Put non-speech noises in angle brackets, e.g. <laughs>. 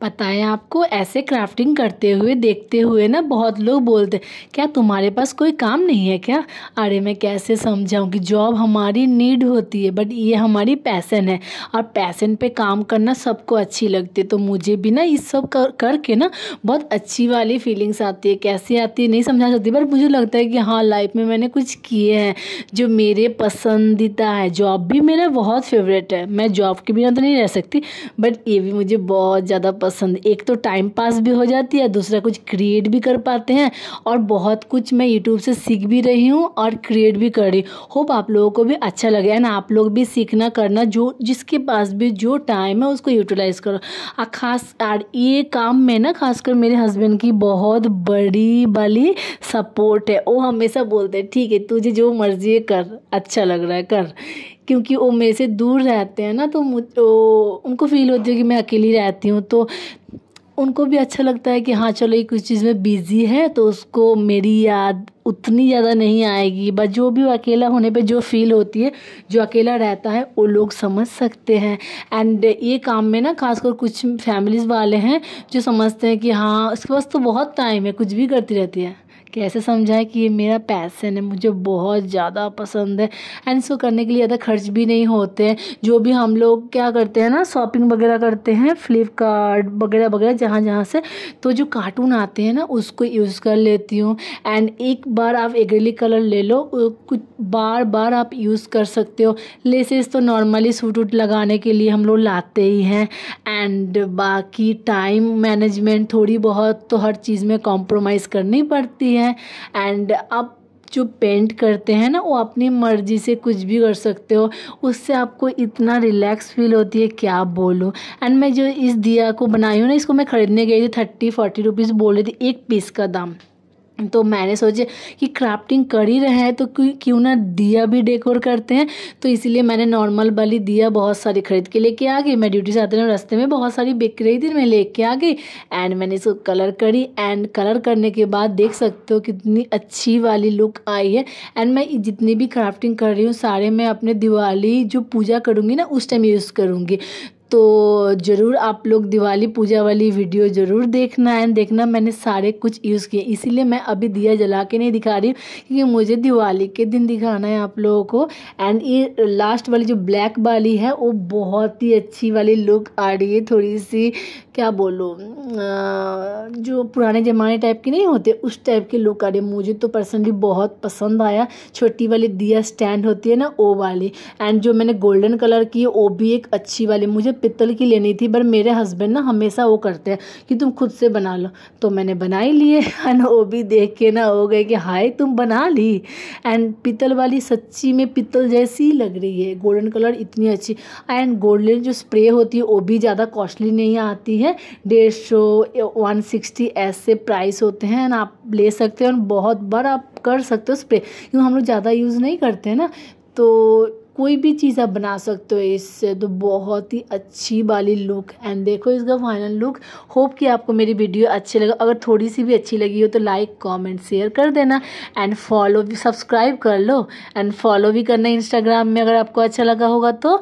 पता है आपको ऐसे क्राफ्टिंग करते हुए देखते हुए ना बहुत लोग बोलते क्या तुम्हारे पास कोई काम नहीं है क्या अरे मैं कैसे समझाऊँ कि जॉब हमारी नीड होती है बट ये हमारी पैसन है और पैसन पे काम करना सबको अच्छी लगती है तो मुझे भी ना इस सब कर करके ना बहुत अच्छी वाली फीलिंग्स आती है कैसे आती है नहीं समझा सकती बट मुझे लगता है कि हाँ लाइफ में मैंने कुछ किए हैं जो मेरे पसंदीदा है जॉब भी मेरा बहुत फेवरेट है मैं जॉब के बिना तो नहीं रह सकती बट ये भी मुझे बहुत ज़्यादा पसंद एक तो टाइम पास भी हो जाती है दूसरा कुछ क्रिएट भी कर पाते हैं और बहुत कुछ मैं यूट्यूब से सीख भी रही हूँ और क्रिएट भी कर रही होप आप लोगों को भी अच्छा लगे ना आप लोग भी सीखना करना जो जिसके पास भी जो टाइम है उसको यूटिलाइज़ करो और ख़ास ये काम में ना खासकर मेरे हस्बैंड की बहुत बड़ी वाली सपोर्ट है वो हमेशा बोलते हैं ठीक है तुझे जो मर्जी है कर अच्छा लग रहा है कर क्योंकि वो मेरे से दूर रहते हैं ना तो, तो उनको फील होती है कि मैं अकेली रहती हूँ तो उनको भी अच्छा लगता है कि हाँ चलो ये कुछ चीज़ में बिज़ी है तो उसको मेरी याद उतनी ज़्यादा नहीं आएगी बस जो भी अकेला होने पे जो फील होती है जो अकेला रहता है वो लोग समझ सकते हैं एंड ये काम में ना खासकर कुछ फैमिलीज़ वाले हैं जो समझते हैं कि हाँ उसके पास तो बहुत टाइम है कुछ भी करती रहती है कैसे समझाएं कि ये मेरा पैसन है मुझे बहुत ज़्यादा पसंद है एंड इसको करने के लिए ज़्यादा खर्च भी नहीं होते हैं जो भी हम लोग क्या करते हैं ना शॉपिंग वगैरह करते हैं फ्लिपकार्ट वगैरह वगैरह जहाँ जहाँ से तो जो कार्टून आते हैं ना उसको यूज़ कर लेती हूँ एंड एक बार आप एग्रेली कलर ले लो कुछ बार बार आप यूज़ कर सकते हो लेसेस तो नॉर्मली सूट वूट लगाने के लिए हम लोग लाते ही हैं एंड बाकी टाइम मैनेजमेंट थोड़ी बहुत तो हर चीज़ में कॉम्प्रोमाइज़ करनी पड़ती है हैं एंड आप जो पेंट करते हैं ना वो अपनी मर्जी से कुछ भी कर सकते हो उससे आपको इतना रिलैक्स फील होती है क्या बोलूँ एंड मैं जो इस दिया को बनाई हूँ ना इसको मैं ख़रीदने गई थी थर्टी फोर्टी रुपीज़ बोल रही थी एक पीस का दाम तो मैंने सोचे कि क्राफ्टिंग कर ही रहे हैं तो क्यों ना दिया भी डेकोर करते हैं तो इसीलिए मैंने नॉर्मल वाली दिया बहुत सारी खरीद के लेके आ गई मैं ड्यूटी से आते रास्ते में बहुत सारी बिक रही थी मैं लेके आ गई एंड मैंने इसको कलर करी एंड कलर करने के बाद देख सकते हो कितनी अच्छी वाली लुक आई है एंड मैं जितनी भी क्राफ्टिंग कर रही हूँ सारे मैं अपने दिवाली जो पूजा करूँगी ना उस टाइम यूज़ करूँगी तो ज़रूर आप लोग दिवाली पूजा वाली वीडियो ज़रूर देखना एंड देखना मैंने सारे कुछ यूज़ किए इसीलिए मैं अभी दिया जला के नहीं दिखा रही हूँ क्योंकि मुझे दिवाली के दिन दिखाना है आप लोगों को एंड ये लास्ट वाली जो ब्लैक वाली है वो बहुत ही अच्छी वाली लुक आ रही है थोड़ी सी क्या बोलो जो पुराने ज़माने टाइप के नहीं होते उस टाइप के लुक आ रही मुझे तो पर्सनली बहुत पसंद आया छोटी वाली दिया स्टैंड होती है ना ओ वाली एंड जो मैंने गोल्डन कलर की है वो भी एक अच्छी वाली मुझे पित्तल की लेनी थी पर मेरे हस्बैंड ना हमेशा वो करते हैं कि तुम खुद से बना लो तो मैंने बनाई लिए एंड <laughs> वो भी देख के ना हो गए कि हाय तुम बना ली एंड पित्तल वाली सच्ची में पित्तल जैसी लग रही है गोल्डन कलर इतनी अच्छी एंड गोल्डन जो स्प्रे होती है वो भी ज़्यादा कॉस्टली नहीं आती है डेढ़ सौ वन सिक्सटी सिक्सटी ऐसे प्राइस होते हैं एंड आप ले सकते हो और बहुत बार आप कर सकते हो स्प्रे क्योंकि हम लोग ज़्यादा यूज़ नहीं करते हैं ना तो कोई भी चीज़ आप बना सकते हो इससे तो बहुत ही अच्छी वाली लुक एंड देखो इसका फाइनल लुक होप कि आपको मेरी वीडियो अच्छी लगे अगर थोड़ी सी भी अच्छी लगी हो तो लाइक कमेंट शेयर कर देना एंड फॉलो भी सब्सक्राइब कर लो एंड फॉलो भी करना इंस्टाग्राम में अगर आपको अच्छा लगा होगा तो